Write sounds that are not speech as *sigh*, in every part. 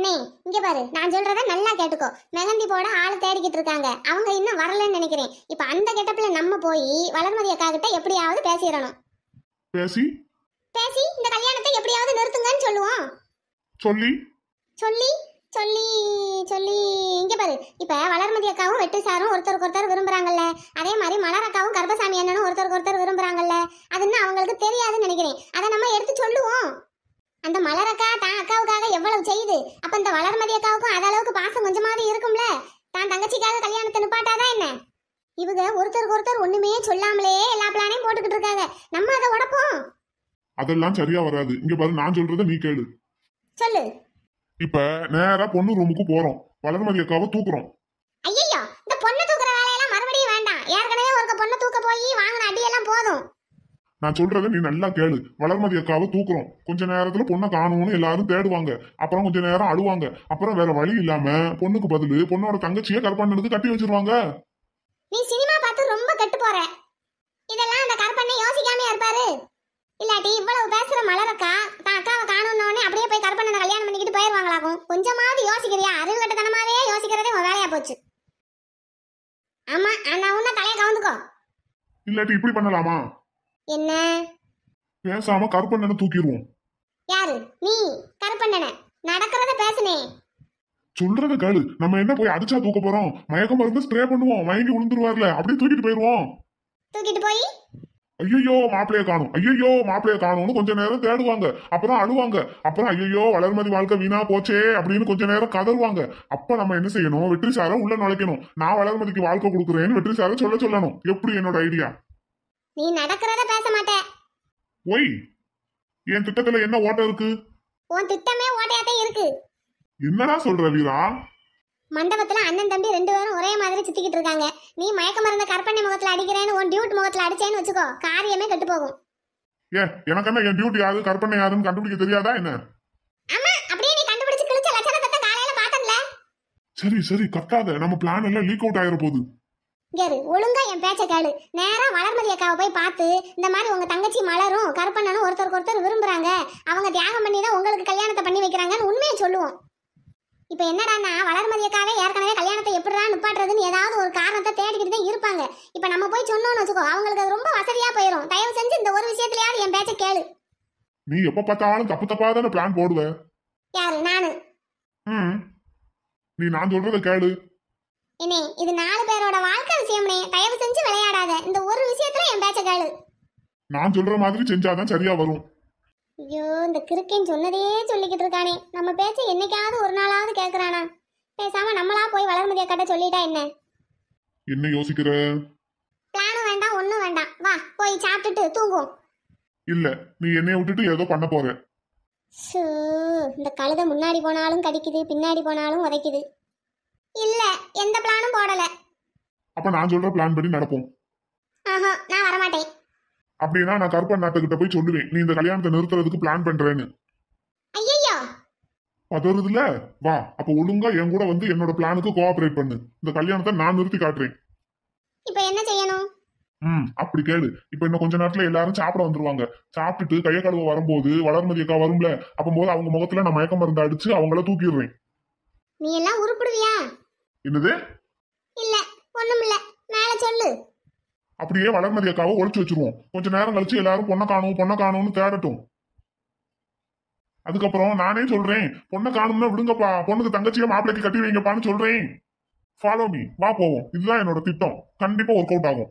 அண்ணே இங்க பாரு நான் சொல்றத நல்லா கேட்டுக்கோ மெகந்தி போட ஆள் தேடிக்கிட்டு இருக்காங்க அவங்க இன்னும் வரலன்னு நினைக்கிறேன் இப்ப அந்த கெட்டப்ல நம்ம போய் வளர்மதி அக்கா கிட்ட எப்படியாவது பேசிடணும் பேசி பேசி இந்த கல்யாணத்தை எப்படியாவது நிறுத்துங்கன்னு சொல்லுவோம் சொல்லி சொல்லி சொல்லி சொல்லி இங்க பாரு இப்ப வளர்மதி அக்காவும் வெட்டு சாரும் ஒருத்தருக்கு ஒருத்தர் விரும்புறாங்கல்ல அதே மாதிரி மலர் அக்காவும் கர்ப்பசாமி அண்ணனும் ஒருத்தருக்கு ஒருத்தர் விரும்புறாங்கல்ல அது அவங்களுக்கு தெரியாதுன்னு நினைக்கிறேன் அதை நம்ம எடுத்து சொல்லுவோம் அந்த மலரக்கா தான் அக்காவுக்காக எவ்வளவு செய்யுது அப்ப இந்த வளர்மதி அக்காவுக்கும் அத அளவுக்கு பாசம் கொஞ்சமாவது இருக்கும்ல தான் தங்கச்சிக்காக கல்யாணத்தை நிப்பாட்டாதான் என்ன இவங்க ஒருத்தருக்கு ஒருத்தர் ஒண்ணுமே சொல்லாமலே எல்லா பிளானையும் போட்டுக்கிட்டு இருக்காங்க நம்ம அதை உடப்போம் அதெல்லாம் சரியா வராது இங்க பாரு நான் சொல்றத நீ கேளு சொல்லு இப்ப நேரா பொண்ணு ரூமுக்கு போறோம் வளர்மதி அக்காவை தூக்குறோம் ஐயோ இந்த பொண்ணு தூக்குற வேலையெல்லாம் மறுபடியும் வேண்டாம் ஏற்கனவே ஒரு பொண்ணு தூக்க போய் வாங்கின அடியெல்லாம் போதும் நான் சொல்றத நீ நல்லா கேளு வளர்மதி அக்காவ தூக்குறோம் கொஞ்ச நேரத்துல பொண்ணை காணும்னு எல்லாரும் தேடுவாங்க அப்புறம் கொஞ்ச நேரம் அழுவாங்க அப்புறம் வேற வழி இல்லாம பொண்ணுக்கு பதில் பொண்ணோட தங்கச்சியை கற்பண்ணனுக்கு கட்டி வச்சிருவாங்க நீ சினிமா பார்த்து ரொம்ப கெட்டு போற இதெல்லாம் அந்த கற்பனை யோசிக்காம இருப்பாரு இல்லாட்டி இவ்வளவு பேசுற மலரக்கா தான் அக்காவை காணும்னு அப்படியே போய் கற்பனை கல்யாணம் பண்ணிக்கிட்டு போயிருவாங்களாகும் கொஞ்சமாவது யோசிக்கிறியா அறிவு கட்டத்தனமாவே யோசிக்கிறதே உன் வேலையா போச்சு ஆமா நான் உன்ன தலையை கவுந்துக்கோ இல்லாட்டி இப்படி பண்ணலாமா என்ன பேசாம கருப்பண்ணனை தூக்கிடுவோம் யாரு நீ கருப்பண்ணன நடக்கிறத பேசுனே சொல்றத கேளு நம்ம என்ன போய் அடிச்சா தூக்க போறோம் மயக்க மருந்து ஸ்ப்ரே பண்ணுவோம் மயங்கி விழுந்துருவார்ல அப்படியே தூக்கிட்டு போயிருவோம் தூக்கிட்டு போய் ஐயோ மாப்பிளைய காணும் ஐயோ மாப்பிளைய காணும்னு கொஞ்ச நேரம் தேடுவாங்க அப்புறம் அழுவாங்க அப்புறம் ஐயோ வளர்மதி வாழ்க்கை வீணா போச்சே அப்படின்னு கொஞ்ச நேரம் கதருவாங்க அப்ப நம்ம என்ன செய்யணும் வெற்றி சார உள்ள நுழைக்கணும் நான் வளர்மதிக்கு வாழ்க்கை கொடுக்குறேன்னு வெற்றி சார சொல்ல சொல்லணும் எப்படி என்னோட ஐடியா நீ நடக்கறத பேச மாட்ட ஒய் என் திட்டத்துல என்ன ஓட்டம் இருக்கு உன் திட்டமே ஓட்டையாத்தே இருக்கு என்னடா சொல்ற வீரா மண்டபத்துல அண்ணன் தம்பி ரெண்டு பேரும் ஒரே மாதிரி சுத்திக்கிட்டு இருக்காங்க நீ மயக்க மருந்த கற்பனை முகத்துல அடிக்கிறேன்னு உன் டியூட் முகத்துல அடிச்சேன்னு வச்சுக்கோ காரியமே கெட்டு போகும் ஏ எனக்கு என்ன என் டியூட்டி யாரு கற்பனை யாருன்னு கண்டுபிடிக்க தெரியாதா என்ன நீ லட்சணத்தை சரி சரி கட்டாத நம்ம பிளான் எல்லாம் லீக் அவுட் ஆயிர போகுது கேரு ஒழுங்கா என் பேச்ச கேளு நேரா வளர்மதி அக்காவை போய் பார்த்து இந்த மாதிரி உங்க தங்கச்சி மலரும் கருப்பண்ணனும் ஒருத்தருக்கு ஒருத்தர் விரும்புறாங்க அவங்க தியாகம் பண்ணி தான் உங்களுக்கு கல்யாணத்தை பண்ணி வைக்கிறாங்கன்னு உண்மையை சொல்லுவோம் இப்போ என்னடானா வளர்மதி அக்காவே ஏற்கனவே கல்யாணத்தை எப்படிடா நிப்பாட்டுறதுன்னு ஏதாவது ஒரு காரணத்தை தேடிக்கிட்டு தான் இருப்பாங்க இப்போ நம்ம போய் சொன்னோம்னு வச்சுக்கோ அவங்களுக்கு அது ரொம்ப வசதியாக போயிடும் தயவு செஞ்சு இந்த ஒரு விஷயத்துலயாவது என் பேச்ச கேளு நீ எப்ப பார்த்தாலும் தப்பு தப்பா தானே பிளான் போடுவேன் யாரு நானு நீ நான் சொல்றதை கேளு என்னே இது நாலு பேரோட வாழ்க்கை விஷயம்னே தயவு செஞ்சு விளையாடாத இந்த ஒரு விஷயத்துல என் பேச்ச கேளு நான் சொல்ற மாதிரி செஞ்சாதான் சரியா வரும் ஐயோ இந்த கிறுக்கேன் சொன்னதே சொல்லிக்கிட்டு இருக்கானே நம்ம பேச்ச என்னைக்காவது ஒரு நாளாவது கேக்குறானா பேசாம நம்மளா போய் வளர்மதியா கட்ட சொல்லிட்டா என்ன என்ன யோசிக்கிற பிளானும் வேண்டாம் ஒண்ணும் வேண்டாம் வா போய் சாப்பிட்டுட்டு தூங்குவோம் இல்ல நீ என்னைய விட்டுட்டு ஏதோ பண்ண போற இந்த கழுதை முன்னாடி போனாலும் கடிக்குது பின்னாடி போனாலும் உதைக்குது இல்ல எந்த பிளானும் போடல அப்ப நான் சொல்ற பிளான் படி நடப்போம் ஆஹா நான் வர மாட்டேன் அப்படின்னா நான் கருப்பன் நாட்டுக்கிட்ட போய் சொல்லுவேன் நீ இந்த கல்யாணத்தை நிறுத்துறதுக்கு பிளான் பண்றேன்னு ஐயோ பதறதுல வா அப்ப ஒழுங்கா என் கூட வந்து என்னோட பிளானுக்கு கோஆபரேட் பண்ணு இந்த கல்யாணத்தை நான் நிறுத்தி காட்டுறேன் இப்போ என்ன செய்யணும் ம் அப்படி கேளு இப்போ இன்னும் கொஞ்ச நேரத்துல எல்லாரும் சாப்பிட வந்துருவாங்க சாப்பிட்டுட்டு கையை கழுவ வரும்போது வளர்மதி அக்கா வரும்ல போது அவங்க முகத்துல நான் மயக்க மருந்து அடிச்சு அவங்கள தூக்கிடுறேன் நீ எல்லாம் உருப்பிடுவியா என்னது இல்ல ஒண்ணும் இல்ல மேல சொல்லு அப்படியே வளர்மதி அக்காவை ஒழிச்சு வச்சிருவோம் கொஞ்ச நேரம் கழிச்சு எல்லாரும் பொண்ணை காணும் பொண்ணை காணும்னு தேடட்டும் அதுக்கப்புறம் நானே சொல்றேன் பொண்ணை காணும்னா விடுங்கப்பா பொண்ணுக்கு தங்கச்சியை மாப்பிள்ளைக்கு கட்டி வைங்கப்பான்னு சொல்றேன் ஃபாலோ மீ வா போவோம் இதுதான் என்னோட திட்டம் கண்டிப்பா ஒர்க் அவுட் ஆகும்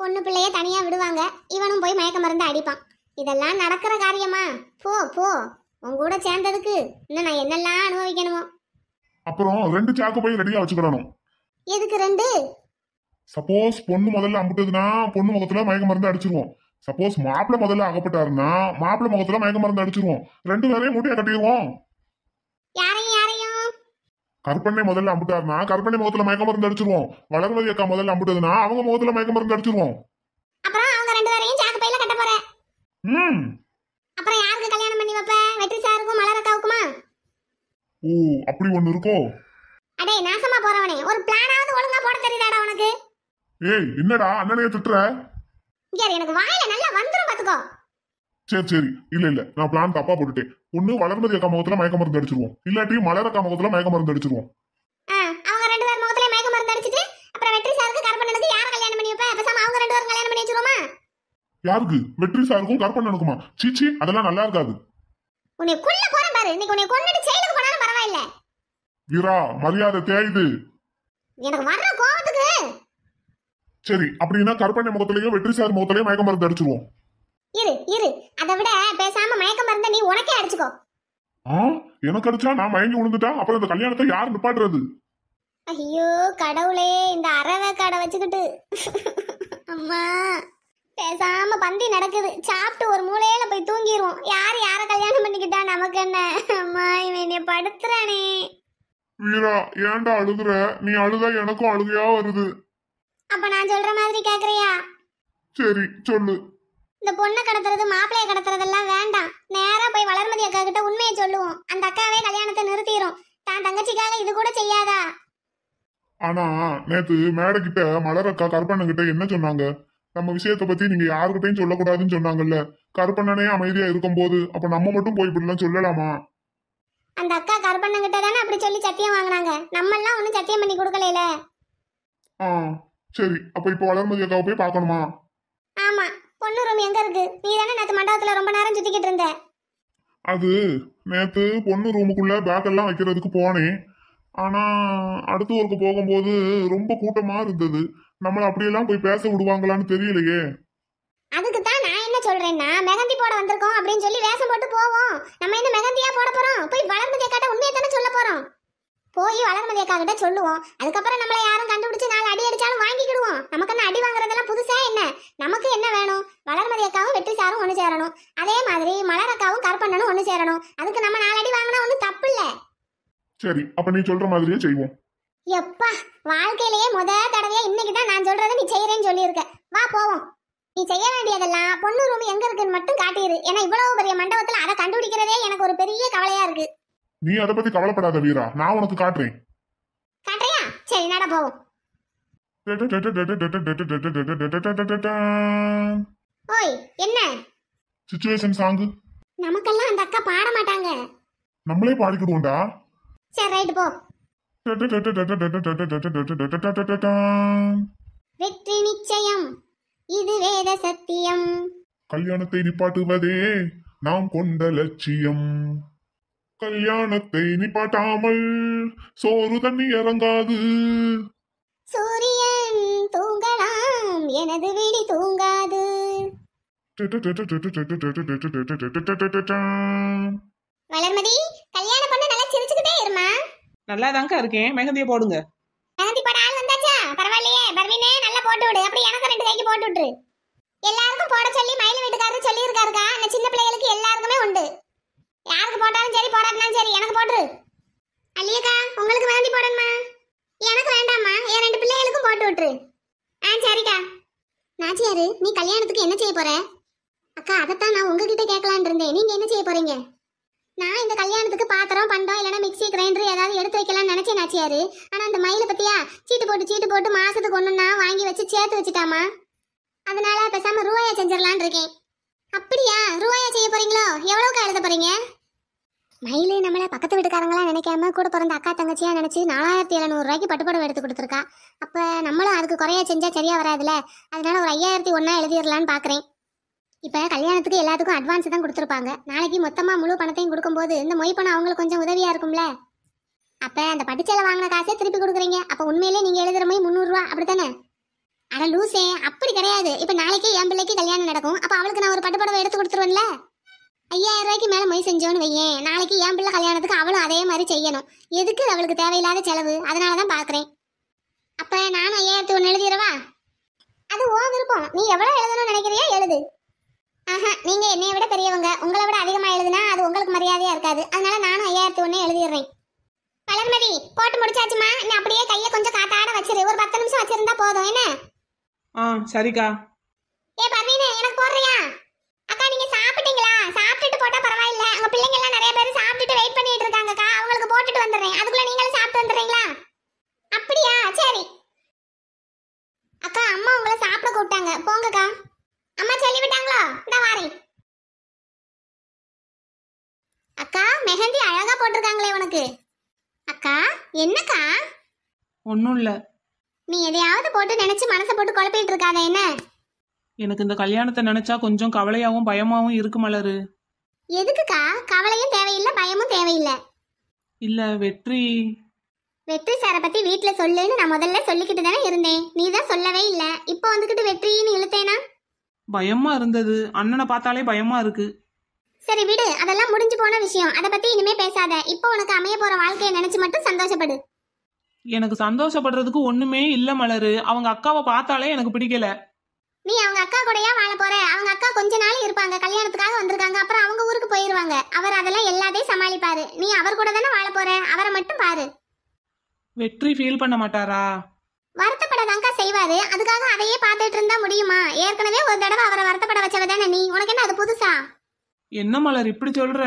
பொண்ணு பிள்ளைய தனியா விடுவாங்க இவனும் போய் மயக்க மருந்து அடிப்பான் இதெல்லாம் நடக்கிற காரியமா போ போ உன் கூட சேர்ந்ததுக்கு இன்னும் நான் என்னெல்லாம் அனுபவிக்கணுமோ அப்புறம் ரெண்டு சாக்கு போய் ரெடியா வச்சுக்கிறணும் எதுக்கு ரெண்டு சப்போஸ் பொண்ணு முதல்ல அம்பிட்டதுன்னா பொண்ணு முகத்துல மயக்க மருந்து அடிச்சிருவோம் சப்போஸ் மாப்பிள்ள முதல்ல அகப்பட்டாருன்னா மாப்பிள்ள முகத்துல மயக்க மருந்து அடிச்சிருவோம் ரெண்டு பேரையும் மூட்டையா கட்டிடுவோம் கற்பனை முதல்ல அம்பிட்டாருன்னா கற்பனை முகத்துல மயக்க மருந்து அடிச்சிருவோம் வளர்மதி அக்கா முதல்ல அம்பிட்டதுன்னா அவங்க முகத்துல மயக்க மருந்து அடிச்சிருவோம் அப்புறம் அவங்க ரெண்டு பேரையும் சாக்கு பையில கட்ட போறேன் ம் அப்புறம் யாருக்கு ஓ அப்படி ஒண்ணு இருக்கோ அடே நாசமா போறவனே ஒரு பிளானாவது ஒழுங்கா போட தெரியுதாடா உனக்கு ஏய் என்னடா அண்ணனைய திட்டுற இங்க எனக்கு வாயில நல்லா வந்துரும் பாத்துக்கோ சரி சரி இல்ல இல்ல நான் பிளான் தப்பா போட்டுட்டேன் ஒண்ணு வளர்ந்தது எக்க முகத்துல மயக்க மருந்து அடிச்சிருவோம் இல்லாட்டி மலரக்க முகத்துல மயக்க மருந்து அடிச்சிருவோம் அவங்க ரெண்டு பேர் முகத்துல மயக்க மருந்து அடிச்சிட்டு அப்புறம் வெற்றி சாருக்கு கற்பனனுக்கு யார கல்யாணம் பண்ணி வைப்ப பேசாம அவங்க ரெண்டு பேரும் கல்யாணம் பண்ணி வச்சிருவோமா யாருக்கு வெற்றி சாருக்கும் கற்பனனுக்குமா சீச்சி அதெல்லாம் நல்லா இருக்காது உன்னை குள்ள போறேன் பாரு இன்னைக்கு உன்னை கொன்னுட்டு ஜெயிலுக்கு வீரா மரியாதை தேய்து எனக்கு வர கோவத்துக்கு சரி அப்படின்னா கருப்பண்ணை முகத்திலேயே வெற்றி சார் முகத்திலேயே மயக்க மருந்து அடிச்சிருவோம் இரு இரு அதை விட பேசாம மயக்க மருந்து நீ உனக்கே அடிச்சுக்கோ ஆ எனக்கு அடிச்சா நான் மயங்கி விழுந்துட்டா அப்புறம் இந்த கல்யாணத்தை யார் நிப்பாட்டுறது ஐயோ கடவுளே இந்த அறவை கடை வச்சுக்கிட்டு அம்மா பேசாம பந்தி நடக்குது சாப்பிட்டு ஒரு மூலையில போய் தூங்கிடுவோம் யார் யாரை கல்யாணம் பண்ணிக்கிட்டா நமக்கு என்ன அம்மா இவன் என்னை படுத்துறானே வீரா ஏண்டா அழுகுற நீ அழுதா எனக்கும் அழுகையா வருது அப்ப நான் சொல்ற மாதிரி கேக்குறியா சரி சொல்லு இந்த பொண்ணை கடத்துறது மாப்பிளைய கடத்துறதெல்லாம் வேண்டாம் நேரா போய் வளர்மதி அக்கா கிட்ட உண்மையை சொல்லுவோம் அந்த அக்காவே கல்யாணத்தை நிறுத்திடும் தான் தங்கச்சிக்காக இது கூட செய்யாதா ஆனா நேத்து மலர் அக்கா கருப்பண்ண கிட்ட என்ன சொன்னாங்க நம்ம விஷயத்த பத்தி நீங்க யாருக்கிட்டையும் சொல்லக்கூடாதுன்னு சொன்னாங்கல்ல கருப்பண்ணனே அமைதியா போது அப்ப நம்ம மட்டும் போய் இப்படிலாம் சொல்லலாமா அந்த அக்கா கருப்பண்ணங்கிட்ட தானே அப்படி சொல்லி சத்தியம் வாங்கினாங்க நம்மெல்லாம் ஒன்றும் சத்தியம் பண்ணி கொடுக்கலையில ஆ சரி அப்ப இப்போ வளர்மதி அக்காவை போய் பார்க்கணுமா ஆமா பொண்ணு ரூம் எங்க இருக்கு நீ தானே நேற்று மண்டபத்துல ரொம்ப நேரம் சுத்திக்கிட்டு இருந்த அது நேத்து பொண்ணு ரூமுக்குள்ள பேக் எல்லாம் வைக்கிறதுக்கு போனேன் ஆனா அடுத்த ஊருக்கு போகும்போது ரொம்ப கூட்டமா இருந்தது நம்மள அப்படியெல்லாம் போய் பேச விடுவாங்களான்னு தெரியலையே அதுக்கு தான் சொல்றேன்னா மெகந்தி போட வந்திருக்கோம் அப்படின்னு சொல்லி வேஷம் போட்டு போவோம் நம்ம இந்த மெகந்தியா போட போறோம் போய் வளர்மதி அக்காட்ட உண்மையை தானே சொல்ல போறோம் போய் வளர்மதி அக்கா சொல்லுவோம் அதுக்கப்புறம் நம்மள யாரும் கண்டுபிடிச்சு நாலு அடி அடிச்சாலும் வாங்கிக்கிடுவோம் நமக்கு என்ன அடி வாங்குறதெல்லாம் புதுசா என்ன நமக்கு என்ன வேணும் வளர்மதி அக்காவும் வெற்றி சாரும் ஒன்று சேரணும் அதே மாதிரி மலர் அக்காவும் கற்பண்ணனும் ஒன்று சேரணும் அதுக்கு நம்ம நாலு அடி வாங்கினா ஒன்றும் தப்பு இல்லை சரி அப்ப நீ சொல்ற மாதிரியே செய்வோம் எப்பா வாழ்க்கையிலேயே முத தடவையா இன்னைக்கு தான் நான் சொல்றதை நீ செய்யறேன்னு சொல்லியிருக்க வா போவோம் நீ செய்ய வேண்டியதெல்லாம் பொண்ணு ரூம் எங்க இருக்குன்னு மட்டும் காட்டிடு ஏன்னா இவ்வளவு பெரிய மண்டபத்துல அதை கண்டுபிடிக்கிறதே எனக்கு ஒரு பெரிய கவலையா இருக்கு நீ அதை பத்தி கவலைப்படாத வீரா நான் உனக்கு காட்டுறேன் காட்டுறியா சரி நட போவோம் ஓய் என்ன சிச்சுவேஷன் சாங் நமக்கெல்லாம் அந்த அக்கா பாட மாட்டாங்க நம்மளே பாடிக்கிடுவோம்டா சரி ரைட் போ வெற்றி நிச்சயம் இது வேத சத்தியம் கல்யாணத்தை நிப்பாட்டுவதே நாம் கொண்ட லட்சியம் கல்யாணத்தை நிப்பாட்டாமல் சோறு தண்ணி இறங்காது சூரியன் தூங்கலாம் எனது விழி தூங்காது வளர்மதி கல்யாணம் பண்ண நல்லா சிரிச்சுக்கிட்டே இருமா நல்லாதாங்க இருக்கேன் மெகந்திய போடுங்க போட்டு விடு அப்படி எனக்கு ரெண்டு கைக்கு போட்டு விட்டுரு எல்லாருக்கும் போட சொல்லி மயில் வீட்டுக்காரரு சொல்லியிருக்காருக்கா இந்த சின்ன பிள்ளைகளுக்கு எல்லாருக்குமே உண்டு யாருக்கு போட்டாலும் சரி போடாட்டினாலும் சரி எனக்கு போட்டுரு அல்லியக்கா உங்களுக்கு வேண்டி போடணுமா எனக்கு வேண்டாம்மா என் ரெண்டு பிள்ளைகளுக்கும் போட்டு விட்டுரு ஆ சரிக்கா நாச்சியாரு நீ கல்யாணத்துக்கு என்ன செய்ய போற அக்கா அதைத்தான் நான் உங்ககிட்ட கேட்கலான் இருந்தேன் நீங்க என்ன செய்ய போறீங்க நான் இந்த கல்யாணத்துக்கு பாத்திரம் பண்டம் இல்லைன்னா மிக்சி கிரைண்டர் ஏதாவது எடுத்து வைக்கலாம்னு நினைச்சேன் நாச்சியாரு ஆனா அந்த மயில பத்தியா சீட்டு போட்டு சீட்டு போட்டு மாசத்துக்கு ஒண்ணுன்னா வாங்கி வச்சு சேர்த்து வச்சுட்டாமா அதனால பேசாம ரூபாயா செஞ்சிடலான் இருக்கேன் அப்படியா ரூபாயா செய்ய போறீங்களோ எவ்வளவுக்கு எழுத போறீங்க மயிலே நம்மள பக்கத்து வீட்டுக்காரங்களாம் நினைக்காம கூட பிறந்த அக்கா தங்கச்சியா நினைச்சு நாலாயிரத்தி எழுநூறு ரூபாய்க்கு பட்டுப்படம் எடுத்து கொடுத்துருக்கா அப்ப நம்மளும் அதுக்கு குறைய செஞ்சா சரியா வராதுல்ல அதனால ஒரு ஐயாயிரத்தி ஒன்னா எழுதிடலான்னு பாக்குறேன் இப்போ கல்யாணத்துக்கு எல்லாத்துக்கும் அட்வான்ஸ் தான் கொடுத்துருப்பாங்க நாளைக்கு மொத்தமாக முழு பணத்தையும் கொடுக்கும்போது இந்த மொய் பணம் அவங்களுக்கு கொஞ்சம் உதவியாக இருக்கும்ல அப்போ அந்த பட்டுச்சேலை வாங்கின காசே திருப்பி கொடுக்குறீங்க அப்போ உண்மையிலே நீங்கள் எழுதுகிற மொய் முந்நூறுரூவா அப்படி தானே அட லூசே அப்படி கிடையாது இப்போ நாளைக்கே என் பிள்ளைக்கு கல்யாணம் நடக்கும் அப்போ அவளுக்கு நான் ஒரு பட்டு புடவை எடுத்து கொடுத்துருவேன்ல ஐயாயிரம் ரூபாய்க்கு மேலே மொய் செஞ்சோன்னு வையேன் நாளைக்கு என் பிள்ளை கல்யாணத்துக்கு அவளும் அதே மாதிரி செய்யணும் எதுக்கு அவளுக்கு தேவையில்லாத செலவு அதனால தான் பார்க்குறேன் அப்போ நானும் ஐயாயிரத்து ஒன்று எழுதிடுறவா அது ஓ விருப்பம் நீ எவ்வளோ எழுதணும்னு நினைக்கிறியோ எழுது ஆஹா நீங்க என்னைய விட பெரியவங்க உங்களை விட அதிகமா எழுதுனா அது உங்களுக்கு மரியாதையா இருக்காது அதனால நானும் ஐயாயிரத்தி ஒண்ணு எழுதிடுறேன் வளர்மதி போட்டு முடிச்சாச்சுமா நீ அப்படியே கையை கொஞ்சம் காத்தாட வச்சிரு ஒரு பத்து நிமிஷம் வச்சிருந்தா போதும் என்ன ஆ சரிக்கா ஏ பர்வீனு எனக்கு போடுறியா அக்கா நீங்க சாப்பிட்டீங்களா சாப்பிட்டுட்டு போட்டா பரவாயில்ல உங்க பிள்ளைங்க எல்லாம் நிறைய பேர் சாப்பிட்டுட்டு வெயிட் பண்ணிட்டு இருக்காங்கக்கா அவங்களுக்கு போட்டுட்டு வந்துடுறேன் அதுக்குள்ள நீங்களும் சாப்பிட்டு வந்துடுறீங்களா அப்படியா சரி அக்கா அம்மா உங்களை சாப்பிட கூப்பிட்டாங்க போங்கக்கா சொல்லிவிட்டாங்களோ இந்த வாரேன் அக்கா மெஹந்தி அழகா போட்டிருக்காங்களே உனக்கு அக்கா என்னக்கா ஒன்றும் இல்லை நீ எதையாவது போட்டு நினைச்சு மனசை போட்டு குழப்பிட்டு இருக்காத என்ன எனக்கு இந்த கல்யாணத்தை நினைச்சா கொஞ்சம் கவலையாவும் பயமாவும் இருக்கு மலரு எதுக்குக்கா கவலையும் தேவையில்லை பயமும் தேவையில்லை இல்ல வெற்றி வெற்றி சாரை பத்தி வீட்டுல சொல்லுன்னு நான் முதல்ல சொல்லிக்கிட்டு தானே இருந்தேன் நீ தான் சொல்லவே இல்லை இப்போ வந்துகிட்டு வெற்றின்னு இழுத்தேனா பயமா இருந்தது அண்ணனை பார்த்தாலே பயமா இருக்கு சரி விடு அதெல்லாம் முடிஞ்சு போன விஷயம் அதை பத்தி இனிமே பேசாத இப்போ உனக்கு அமைய போற வாழ்க்கையை நினைச்சு மட்டும் சந்தோஷப்படு எனக்கு சந்தோஷப்படுறதுக்கு ஒண்ணுமே இல்ல மலரு அவங்க அக்காவை பார்த்தாலே எனக்கு பிடிக்கல நீ அவங்க அக்கா கூடயா வாழ போற அவங்க அக்கா கொஞ்ச நாள் இருப்பாங்க கல்யாணத்துக்காக வந்திருக்காங்க அப்புறம் அவங்க ஊருக்கு போயிருவாங்க அவர் அதெல்லாம் எல்லாத்தையும் சமாளிப்பாரு நீ அவர் கூட தானே வாழ போற அவரை மட்டும் பாரு வெற்றி ஃபீல் பண்ண மாட்டாரா வருத்தப்படதாங்க்கா செய்வாரு அதுக்காக அதையே பார்த்துட்டு இருந்தா முடியுமா ஏற்கனவே ஒரு தடவை அவரை வருத்தப்பட வச்சவ தானே நீ உனக்கு என்ன அது புதுசா என்ன மலர் இப்படி சொல்ற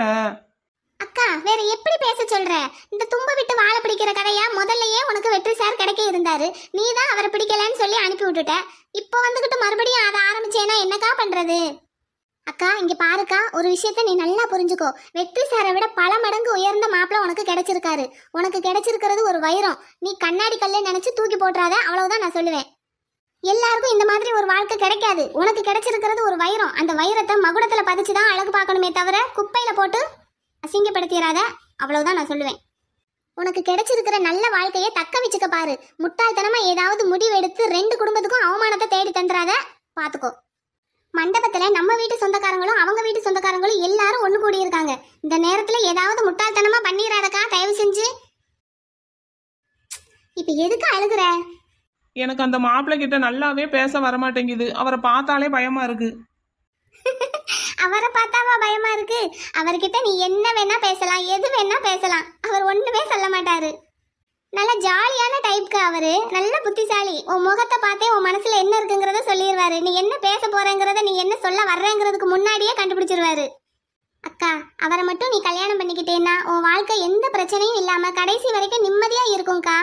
அக்கா வேற எப்படி பேச சொல்ற இந்த தும்ப விட்டு வாழை பிடிக்கிற கதையா முதல்லயே உனக்கு வெற்றி சார் கிடைக்க இருந்தாரு நீ தான் அவரை பிடிக்கலன்னு சொல்லி அனுப்பி விட்டுட்ட இப்போ வந்துகிட்டு மறுபடியும் அதை ஆரம்பிச்சேன்னா என்னக்கா பண்றது அக்கா இங்க பாருக்கா ஒரு விஷயத்த நீ நல்லா புரிஞ்சுக்கோ வெற்றி சாரை விட பல மடங்கு உயர்ந்த மாப்பிள்ள உனக்கு கிடைச்சிருக்காரு உனக்கு கிடைச்சிருக்கிறது ஒரு வைரம் நீ கண்ணாடி கல்லே நினைச்சு தூக்கி போட்டுறாத அவ்வளவுதான் நான் சொல்லுவேன் எல்லாருக்கும் இந்த மாதிரி ஒரு வாழ்க்கை கிடைக்காது உனக்கு கிடைச்சிருக்கிறது ஒரு வைரம் அந்த வைரத்தை மகுடத்துல பதிச்சு தான் அழகு பார்க்கணுமே தவிர குப்பையில போட்டு அசிங்கப்படுத்திடாத அவ்வளவுதான் நான் சொல்லுவேன் உனக்கு கிடைச்சிருக்கிற நல்ல வாழ்க்கையை தக்க வச்சுக்க பாரு முட்டாள்தனமா ஏதாவது முடிவெடுத்து ரெண்டு குடும்பத்துக்கும் அவமானத்தை தேடி தந்துடாத பாத்துக்கோ மண்டபத்துல நம்ம வீட்டு சொந்தக்காரங்களும் அவங்க வீட்டு சொந்தக்காரங்களும் எல்லாரும் ஒண்ணு கூடி இருக்காங்க இந்த நேரத்துல ஏதாவது முட்டாள்தனமா பண்ணிடாதக்கா தயவு செஞ்சு இப்ப எதுக்கு அழுகுற எனக்கு அந்த மாப்பிள்ளை கிட்ட நல்லாவே பேச வரமாட்டேங்குது அவரை பார்த்தாலே பயமா இருக்கு *laughs* அவரை பார்த்தாவா பயமா இருக்கு அவர்கிட்ட நீ என்ன வேணா பேசலாம் எது வேணா பேசலாம் அவர் ஒண்ணுமே சொல்ல மாட்டாரு நல்ல ஜாலியான டைப்க்கு அவரு நல்ல புத்திசாலி உன் முகத்தை பார்த்தே உன் மனசுல என்ன இருக்குங்கிறத சொல்லிடுவாரு நீ என்ன பேச போறேங்கிறத நீ என்ன சொல்ல வர்றேங்கிறதுக்கு முன்னாடியே கண்டுபிடிச்சிருவாரு அக்கா அவரை மட்டும் நீ கல்யாணம் பண்ணிக்கிட்டேன்னா உன் வாழ்க்கை எந்த பிரச்சனையும் இல்லாம கடைசி வரைக்கும் நிம்மதியா இருக்கும்க்கா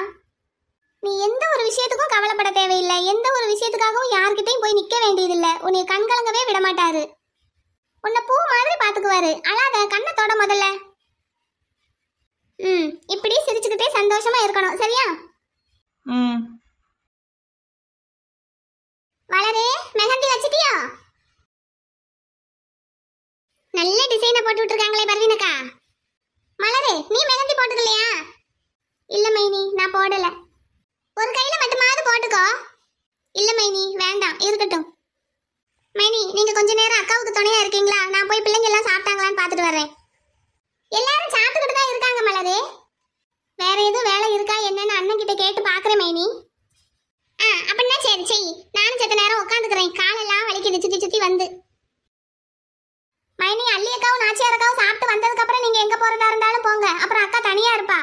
நீ எந்த ஒரு விஷயத்துக்கும் கவலைப்பட தேவையில்லை எந்த ஒரு விஷயத்துக்காகவும் யார்கிட்டையும் போய் நிக்க வேண்டியதில்லை உன்னை கண்கலங்கவே விட மாட்டாரு உன்னை பூ மாதிரி பாத்துக்குவாரு அழாத கண்ணத்தோட முதல்ல ம் இப்படி சிரிச்சுக்கிட்டே சந்தோஷமா இருக்கணும் சரியா ம் வளரே மெஹந்தி வச்சிட்டியா நல்ல டிசைனை போட்டு விட்டுருக்காங்களே பர்வீனக்கா மலரே நீ மெஹந்தி போட்டுக்கலையா இல்ல மைனி நான் போடல ஒரு கையில மட்டுமாவது போட்டுக்கோ இல்ல மைனி வேண்டாம் இருக்கட்டும் மைனி நீங்க கொஞ்ச நேரம் அக்காவுக்கு துணையா இருக்கீங்களா நான் போய் பிள்ளைங்க எல்லாம் சாப்பிட்டாங்களான்னு பாத்துட்டு வரேன் எல்லாரும் சாப்பிட்டுக்கிட்டு தான் இருக்காங்க மலரே வேற எதுவும் வேலை இருக்கா என்னன்னு அண்ணன் கிட்ட கேட்டு பாக்குறேன் மைனி ஆ அப்படின்னா சரி செய் நானும் செத்த நேரம் உட்காந்துக்கிறேன் காலெல்லாம் வலிக்குது சுத்தி சுத்தி வந்து மைனி அள்ளியக்காவும் நாச்சியாரக்காவும் சாப்பிட்டு வந்ததுக்கு அப்புறம் நீங்க எங்க போறதா இருந்தாலும் போங்க அப்புறம் அக்கா தனியா இருப்பா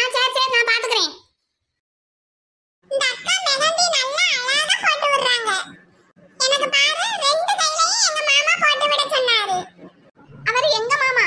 ஆ சரி சரி நான் பாத்துக்கிறேன் இந்த அக்கா நல்லா எனக்கு பாரு ரெண்டு கையிலையும் எங்க மாமா போட்டு விட சொன்னாரு அவர் எங்க மாமா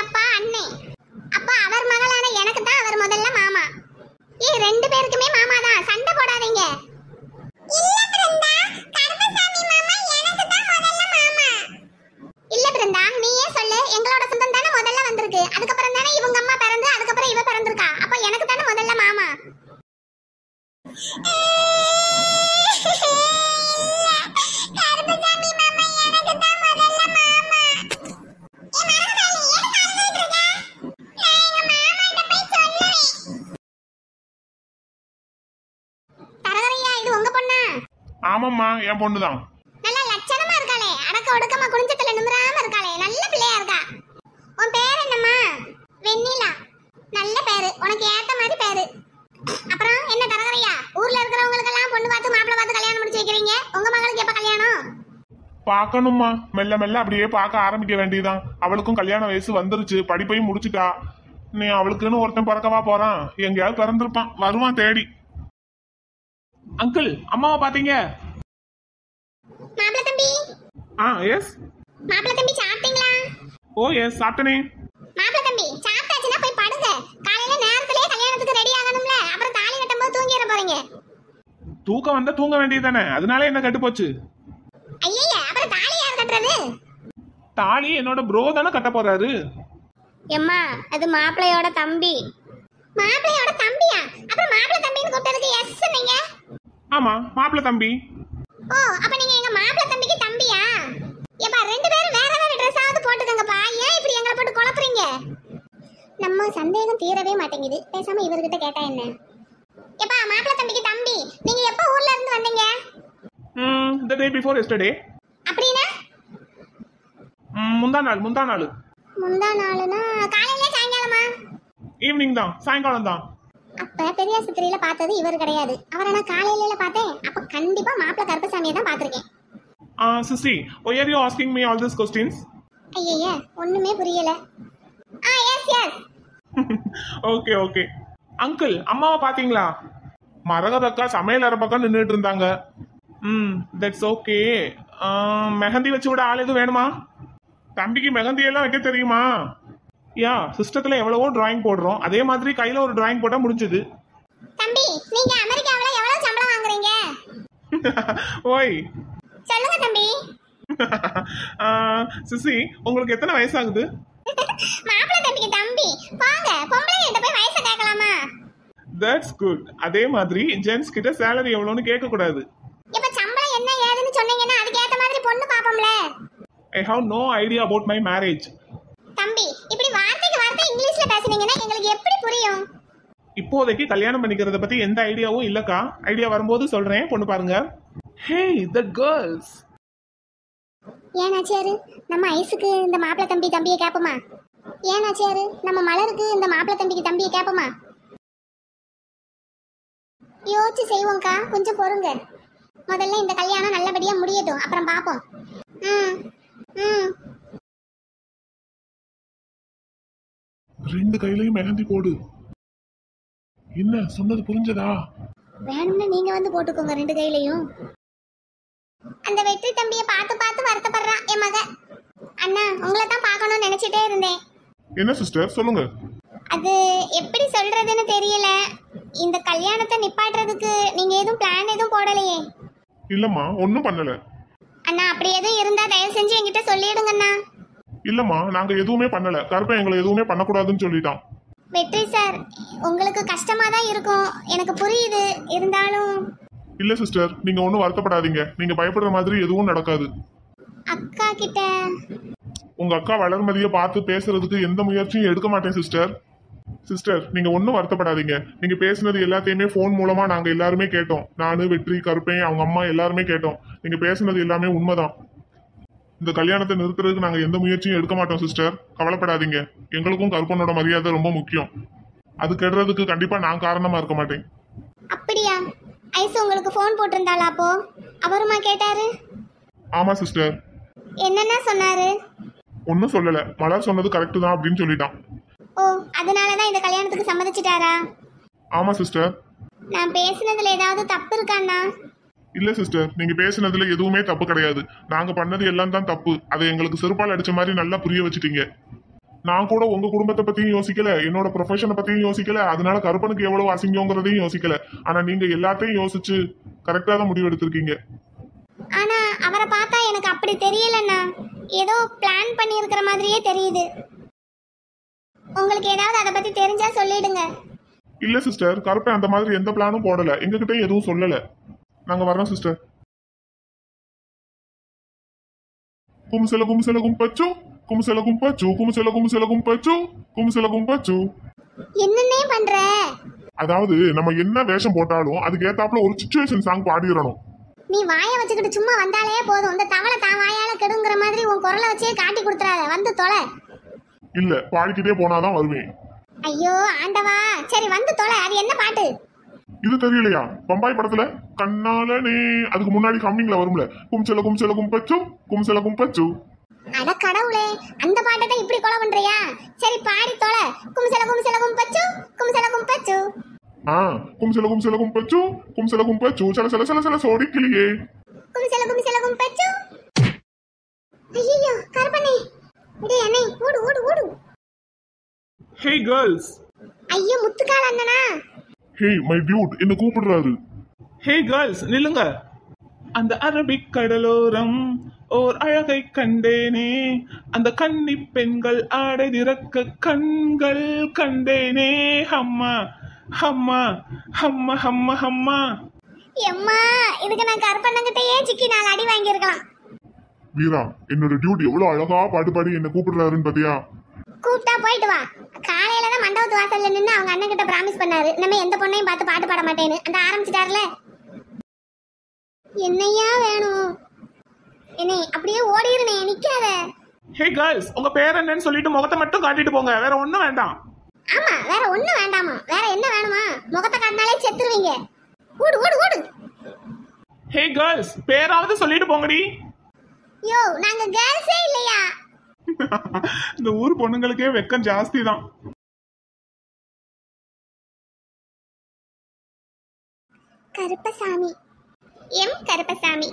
பொண்ணு தான் நல்லா லட்சணமா இருக்காளே அடக்க ஒடுக்கமா குடிஞ்சத்துல நிமிராம இருக்காளே நல்ல பிள்ளையா இருக்கா உன் பேர் என்னம்மா வெண்ணிலா நல்ல பேரு உனக்கு ஏத்த மாதிரி பேரு அப்புறம் என்ன தரகரையா ஊர்ல இருக்கிறவங்களுக்கு எல்லாம் பொண்ணு பார்த்து மாப்பிள்ளை பார்த்து கல்யாணம் முடிச்சு வைக்கிறீங்க உங்க மகளுக்கு எப்ப கல்யாணம் பார்க்கணுமா மெல்ல மெல்ல அப்படியே பார்க்க ஆரம்பிக்க வேண்டியதுதான் அவளுக்கும் கல்யாண வயசு வந்துருச்சு படிப்பையும் முடிச்சிட்டா நீ அவளுக்குன்னு ஒருத்தன் பிறக்கவா போறான் எங்கேயாவது பிறந்திருப்பான் வருவான் தேடி அங்கிள் அம்மாவை பாத்தீங்க ஆ எஸ் மாப்பிள்ள தம்பி சாப்பிட்டீங்களா ஓ எஸ் சாப்பிட்டனே மாப்பிள்ள தம்பி சாப்பிட்டாச்சுன்னா போய் படுங்க காலையில நேரத்திலே கல்யாணத்துக்கு ரெடி ஆகணும்ல அப்புறம் தாலி கட்டும்போது தூங்கிட போறீங்க தூக்கம் வந்தா தூங்க வேண்டியதானே அதனால என்ன கட்டு போச்சு ஐயே அப்புறம் தாலி யார் கட்டுறது தாலி என்னோட ப்ரோ தானே கட்ட போறாரு எம்மா அது மாப்பிள்ளையோட தம்பி மாப்பிள்ளையோட தம்பியா அப்புறம் மாப்பிள்ளை தம்பின்னு கூப்பிட்டதுக்கு எஸ் நீங்க ஆமா மாப்பிள்ளை தம்பி ஓ அப்ப நீங்க எங்க மாப்பிள்ள தம்பிக்கு தம்பியா ஏப்பா ரெண்டு பேரும் வேற வேற ட்ரெஸ் ஆவது போட்டுக்கங்கப்பா ஏன் இப்படி எங்களை போட்டு குழப்புறீங்க நம்ம சந்தேகம் தீரவே மாட்டேங்குது பேசாம இவர்கிட்ட கேட்டா என்ன ஏப்பா மாப்பிள்ள தம்பிக்கு தம்பி நீங்க எப்ப ஊர்ல இருந்து வந்தீங்க ம் the day before yesterday அப்படினா ம் முந்தா நாள் முந்தா நாள் முந்தா நாள்னா காலையில சாயங்காலமா ஈவினிங் தான் சாயங்காலம் தான் அப்ப பெரிய ஆஸ்பத்திரியில பார்த்தது இவர் கிடையாது அவரை நான் காலையில பார்த்தேன் அப்ப கண்டிப்பா மாப்பிள்ள கருப்பசாமியை தான் பாத்திருக்கேன் சிஸ்டி why are you asking me all this questions ஐயய்யா ஒண்ணுமே புரியல ah yes yes okay okay uncle அம்மாவை பாத்தீங்களா மரகதக்கா சமையல் அறை பக்கம் நின்றுட்டு இருந்தாங்க ம் தட்ஸ் ஓகே மெஹந்தி வச்சு விட ஆள் எதுவும் வேணுமா தம்பிக்கு மெஹந்தி எல்லாம் வைக்க தெரியுமா யா சிஸ்டத்துல எவ்வளவோ டிராயிங் போடுறோம் அதே மாதிரி கையில ஒரு டிராயிங் போட்டா முடிஞ்சது தம்பி நீங்க அமெரிக்காவுல எவ்வளவு சம்பளம் வாங்குறீங்க *laughs* ஓய் சொல்லுங்க தம்பி *laughs* சிசி உங்களுக்கு எத்தனை வயசு ஆகுது *laughs* மாப்பிள்ளை தம்பிக்கு தம்பி வாங்க பொம்பளை கிட்ட போய் வயசை கேட்கலாமா தட்ஸ் குட் அதே மாதிரி ஜென்ஸ் கிட்ட சேலரி எவ்வளோன்னு கேட்க கூடாது இப்ப சம்பளம் என்ன ஏதுன்னு சொன்னீங்கன்னா அதுக்கு ஏத்த மாதிரி பொண்ணு பாப்போம்ல I have no idea about my marriage தம்பி இப்படி வார்த்தைக்கு வார்த்தை இங்கிலீஷ்ல பேசுனீங்கன்னா எங்களுக்கு எப்படி புரியும் இப்போதைக்கு கல்யாணம் பண்ணிக்கிறத பத்தி எந்த ஐடியாவும் இல்லக்கா ஐடியா வரும்போது சொல்றேன் பொண்ணு பாருங்க ஹே த கேர்ள்ஸ் ஏனாச்சியாரு நம்ம ஐஸுக்கு இந்த மாப்பிள்ள தம்பி தம்பியை கேட்போமா ஏனாச்சியாரு நம்ம மலருக்கு இந்த மாப்பிள்ள தம்பிக்கு தம்பியை கேட்போமா யோசிச்சு செய்வோம்க்கா கொஞ்சம் பொறுங்க முதல்ல இந்த கல்யாணம் நல்லபடியா முடியட்டும் அப்புறம் பார்ப்போம் ம் ம் ரெண்டு கையிலையும் மெஹந்தி போடு என்ன சொன்னது புரிஞ்சதா வேணும்னு நீங்க வந்து போட்டுக்கோங்க ரெண்டு கையிலையும் அந்த வெற்றி தம்பியை பார்த்து பார்த்து வருத்தப்படுறான் என் மக அண்ணா உங்களை தான் பார்க்கணும்னு நினைச்சிட்டே இருந்தேன் என்ன சிஸ்டர் சொல்லுங்க அது எப்படி சொல்றதுன்னு தெரியல இந்த கல்யாணத்தை நிப்பாட்டுறதுக்கு நீங்க எதுவும் பிளான் எதுவும் போடலையே இல்லம்மா ஒன்றும் பண்ணல அண்ணா அப்படி எதுவும் இருந்தா தயவு செஞ்சு என்கிட்ட சொல்லிடுங்கண்ணா இல்லம்மா நாங்க எதுவுமே பண்ணல கருப்பை எங்களை எதுவுமே பண்ணக்கூடாதுன்னு சொல்லிட்டான் வெற்றி சார் உங்களுக்கு கஷ்டமா தான் இருக்கும் எனக்கு புரியுது இருந்தாலும் இல்ல சிஸ்டர் நீங்க ஒன்னும் வருத்தப்படாதீங்க நீங்க பயப்படுற மாதிரி எதுவும் நடக்காது அக்கா கிட்ட உங்க அக்கா வளர்மதியை பார்த்து பேசுறதுக்கு எந்த முயற்சியும் எடுக்க மாட்டேன் சிஸ்டர் சிஸ்டர் நீங்க ஒன்னும் வருத்தப்படாதீங்க நீங்க பேசுனது எல்லாத்தையுமே ஃபோன் மூலமா நாங்க எல்லாருமே கேட்டோம் நானு வெற்றி கருப்பேன் அவங்க அம்மா எல்லாருமே கேட்டோம் நீங்க பேசுனது எல்லாமே உண்மைதான் இந்த கல்யாணத்தை நிறுத்துறதுக்கு நாங்க எந்த முயற்சியும் எடுக்க மாட்டோம் சிஸ்டர் கவலைப்படாதீங்க எங்களுக்கும் கற்பனோட மரியாதை ரொம்ப முக்கியம் அது கெடுறதுக்கு கண்டிப்பா நான் காரணமா இருக்க மாட்டேன் அப்படியா ஐஸ் உங்களுக்கு ஃபோன் போட்டிருந்தாளா அப்போ அவருமா கேட்டாரு ஆமா சிஸ்டர் என்னென்ன சொன்னாரு ஒன்றும் சொல்லல மலர் சொன்னது கரெக்ட் தான் அப்படின்னு சொல்லிட்டான் ஓ அதனால தான் இந்த கல்யாணத்துக்கு சம்மதிச்சிட்டாரா ஆமா சிஸ்டர் நான் பேசினதுல ஏதாவது தப்பு இருக்கானா இல்ல சிஸ்டர் நீங்க பேசினதுல எதுவுமே தப்பு கிடையாது நாங்க பண்ணது எல்லாம் தான் தப்பு அதை எங்களுக்கு செருப்பால் அடிச்ச மாதிரி நல்லா புரிய வச்சுட்டீங்க நான் கூட உங்க குடும்பத்தை பத்தியும் யோசிக்கல என்னோட ப்ரொஃபஷனை பத்தியும் யோசிக்கல அதனால கருப்பனுக்கு எவ்வளவு அசிங்கங்கிறதையும் யோசிக்கல ஆனா நீங்க எல்லாத்தையும் யோசிச்சு கரெக்டா தான் முடிவு எடுத்திருக்கீங்க ஆனா அவரை பார்த்தா எனக்கு அப்படி தெரியலண்ணா ஏதோ பிளான் இருக்கிற மாதிரியே தெரியுது உங்களுக்கு ஏதாவது அதை பத்தி தெரிஞ்சா சொல்லிடுங்க இல்ல சிஸ்டர் கருப்பை அந்த மாதிரி எந்த பிளானும் போடல எங்ககிட்ட எதுவும் சொல்லல நாங்கள் வரோம் சிஸ்டர் கும்சல கும்சல கும்பச்சு கும்சல கும்பச்சு கும்சல கும்சல கும்பச்சு கும்சல கும்பச்சு என்னனே பண்ற அதாவது நம்ம என்ன வேஷம் போட்டாலும் அதுக்கு ஏத்தாப்புல ஒரு சிச்சுவேஷன் சாங் பாடிறணும் நீ வாயை வச்சுக்கிட்டு சும்மா வந்தாலே போதும் அந்த தவளை தா வாயால கெடுங்கிற மாதிரி உன் குரல வச்சே காட்டி கொடுத்துறாத வந்து தொல இல்ல பாடிக்கிட்டே போனாதான் வருவேன் ஐயோ ஆண்டவா சரி வந்து தொலை அது என்ன பாட்டு இது தெரியலையா பம்பாய் படத்துல கண்ணாலனே அதுக்கு முன்னாடி கம்மிங்ல வரும்ல கும்சல கும்சல கும்பச்சு கும்சல கும்பச்சு அட கடவுளே அந்த பாட்டை இப்படி கொலை பண்றியா சரி பாடி தொல கும்சல கும்சல கும்பச்சு கும்சல கும்பச்சு ஆ கும்சல கும்சல கும்பச்சு கும்சல கும்பச்சு சல சல சல சல சோடி கிளியே கும்சல கும்சல கும்பச்சு ஐயோ கருப்பனே டேய் அண்ணே ஓடு ஓடு ஓடு ஹே கேர்ள்ஸ் ஐயோ முத்துக்கால அண்ணனா ஹே மை டியூட் என்ன கூப்பிடுறாரு ஹே கேர்ள்ஸ் நில்லுங்க அந்த அரபிக் கடலோரம் ஓர் அழகை கண்டேனே அந்த கன்னி பெண்கள் ஆடை திறக்க கண்கள் கண்டேனே ஹம்மா ஹம்மா ஹம்மா ஹம்மா ஹம்மா எம்மா இதுக்கு நான் கற்பனங்கிட்டயே சிக்கி நாலு அடி வாங்கியிருக்கலாம் வீரா என்னோட டியூட் எவ்வளவு அழகா பாட்டு பாடி என்ன கூப்பிடுறாருன்னு பாத்தியா கூப்பிட்டா போயிட்டு வா காலையில தான் மண்டபத்து வாசல்ல நின்று அவங்க அண்ணன் கிட்ட ப்ராமிஸ் பண்ணாரு நம்ம எந்த பொண்ணையும் பார்த்து பாட்டு பாட மாட்டேன்னு அந்த ஆரம்பிச்சிட்டாருல என்னையா வேணும் என்னை அப்படியே ஓடிடுனே நிக்காத ஹே கேர்ள்ஸ் உங்க பேர் என்னன்னு சொல்லிட்டு முகத்தை மட்டும் காட்டிட்டு போங்க வேற ஒண்ணும் வேண்டாம் ஆமா வேற ஒண்ணும் வேண்டாமா வேற என்ன வேணுமா முகத்தை காட்டினாலே செத்துருவீங்க ஓடு ஓடு ஓடு ஹே கேர்ள்ஸ் பேராவது சொல்லிட்டு போங்கடி யோ நாங்க கேர்ள்ஸே இல்லையா இந்த ஊர் பொண்ணுங்களுக்கே வெக்கம் ஜாஸ்தி தான் Karuppasamy M Karuppasamy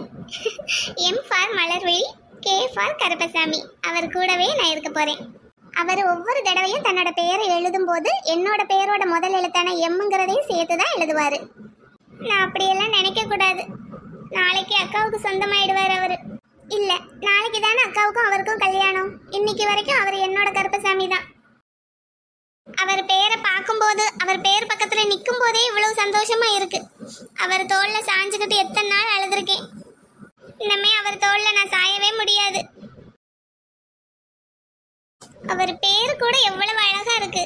M for Malarveli K for Karuppasamy அவர் கூடவே நான் இருக்க போறேன் அவர் ஒவ்வொரு தடவையும் தன்னோட பெயரை எழுதும் போது என்னோட பெயரோட முதல் எழுத்தான எம்ங்கிறதையும் சேர்த்து தான் எழுதுவாரு நான் அப்படியெல்லாம் நினைக்க கூடாது நாளைக்கு அக்காவுக்கு சொந்தமாயிடுவார் அவரு இல்லை நாளைக்கு தானே அக்காவுக்கும் அவருக்கும் கல்யாணம் இன்னைக்கு வரைக்கும் அவர் என்னோட கருப்பசாமி தான் அவர் பேரை பார்க்கும்போது அவர் பேர் பக்கத்தில் நிற்கும் போதே இவ்வளவு சந்தோஷமாக இருக்கு அவர் தோளில் சாஞ்சுக்கிட்டு எத்தனை நாள் அழுதுருக்கேன் இனிமே அவர் தோளில் நான் சாயவே முடியாது அவர் பேரு கூட எவ்வளவு அழகா இருக்கு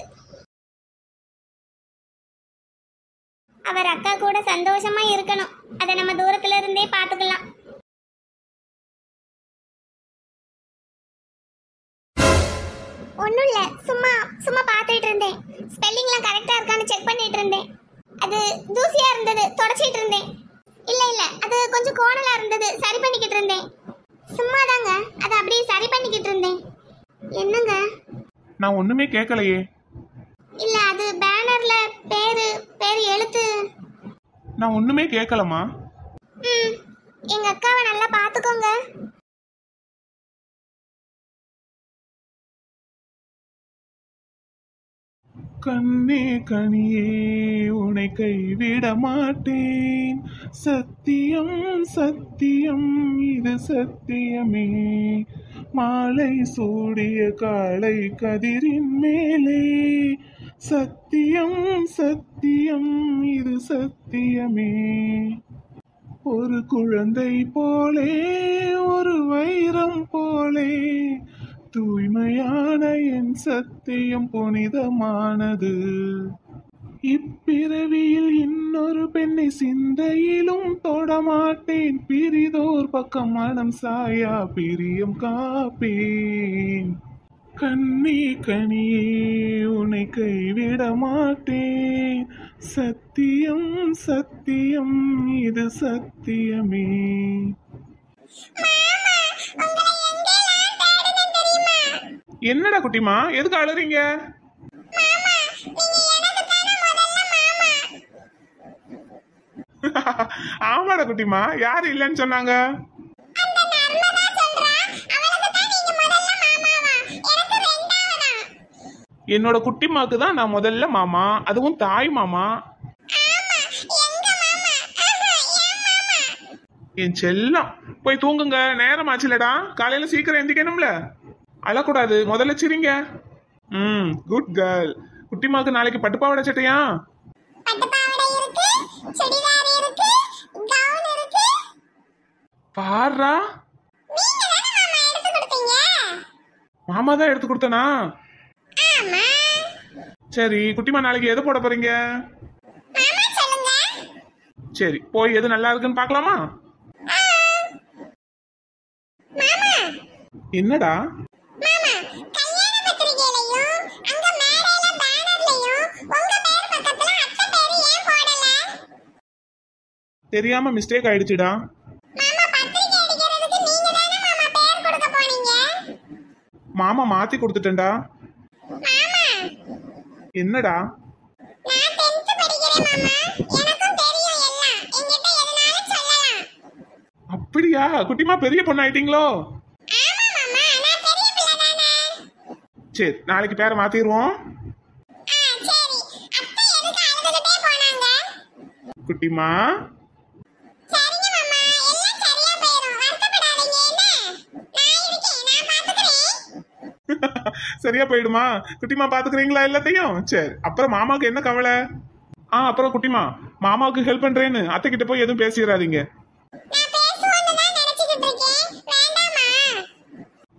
அவர் அக்கா கூட சந்தோஷமா இருக்கணும் அதை நம்ம தூரத்துல இருந்தே பாத்துக்கலாம் ஸ்பெல்லிங்லாம் கரெக்டாக இருக்கான்னு செக் பண்ணிட்டு இருந்தேன் அது தூசியாக இருந்தது தொடச்சிட்டு இருந்தேன் இல்லை இல்லை அது கொஞ்சம் கோணலாக இருந்தது சரி பண்ணிக்கிட்டு இருந்தேன் சும்மா தாங்க அதை அப்படியே சரி பண்ணிக்கிட்டு இருந்தேன் என்னங்க நான் ஒண்ணுமே கேட்கலையே இல்லை அது பேனர்ல பேரு பேர் எழுத்து நான் ஒண்ணுமே கேட்கலமா ம் எங்கள் அக்காவை நல்லா பார்த்துக்கோங்க கண்ணே கனியே உனை கைவிட மாட்டேன் சத்தியம் சத்தியம் இது சத்தியமே மாலை சூடிய காலை கதிரின் மேலே சத்தியம் சத்தியம் இது சத்தியமே ஒரு குழந்தை போலே ஒரு வைரம் போலே தூய்மையான என் சத்தியம் புனிதமானது இப்பிறவியில் இன்னொரு பெண்ணை சிந்தையிலும் தொடமாட்டேன் பிரிதோர் பக்கம் மனம் சாயா பிரியம் காப்பேன் கண்ணே கனியே உன்னை கைவிட மாட்டேன் சத்தியம் சத்தியம் இது சத்தியமே என்னடா குட்டிமா எதுக்கு அழுறீங்க *laughs* ஆமாடா குட்டிமா யாரு இல்லைன்னு சொன்னாங்க என்னோட மாக்கு தான் நான் முதல்ல மாமா அதுவும் தாய் மாமா என் செல்லம் போய் தூங்குங்க நேரம் ஆச்சுலடா காலையில சீக்கிரம் எந்திக்கணும்ல அழக்கூடாது முதல்ல சிரிங்க ம் குட் கேர்ள் குட்டிமாவுக்கு நாளைக்கு பட்டுப்பாவடை சட்டையா பாரா மாமா தான் எடுத்து கொடுத்தனா சரி குட்டிமா நாளைக்கு எது போட போறீங்க சரி போய் எது நல்லா இருக்குன்னு பார்க்கலாமா என்னடா தெரியாம மிஸ்டேக் ஆயிடுச்சுடா மாமா மாத்தி கொடுத்துட்டேன்டா என்னடா அப்படியா குட்டிமா பெரிய பொண்ணு ஆயிட்டீங்களோ சரி நாளைக்கு பேரை மாத்திடுவோம் குட்டிமா சரியா போயிடுமா குட்டிமா பாத்துக்கிறீங்களா எல்லாத்தையும் சரி அப்புறம் மாமாவுக்கு என்ன கவலை ஆ அப்புறம் குட்டிமா மாமாவுக்கு ஹெல்ப் பண்றேன்னு அத்தை கிட்ட போய் எதுவும் பேசிடாதீங்க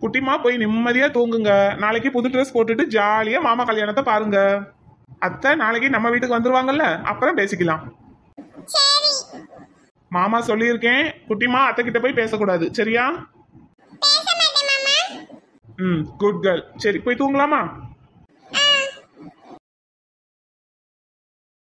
குட்டிமா போய் நிம்மதியா தூங்குங்க நாளைக்கு புது ட்ரெஸ் போட்டுட்டு ஜாலியா மாமா கல்யாணத்தை பாருங்க அத்தை நாளைக்கு நம்ம வீட்டுக்கு வந்துருவாங்கல்ல அப்புறம் பேசிக்கலாம் மாமா சொல்லியிருக்கேன் குட்டிமா அத்தை கிட்ட போய் பேசக்கூடாது சரியா ம் குட் கேர்ள் சரி போய் தூங்கலாமா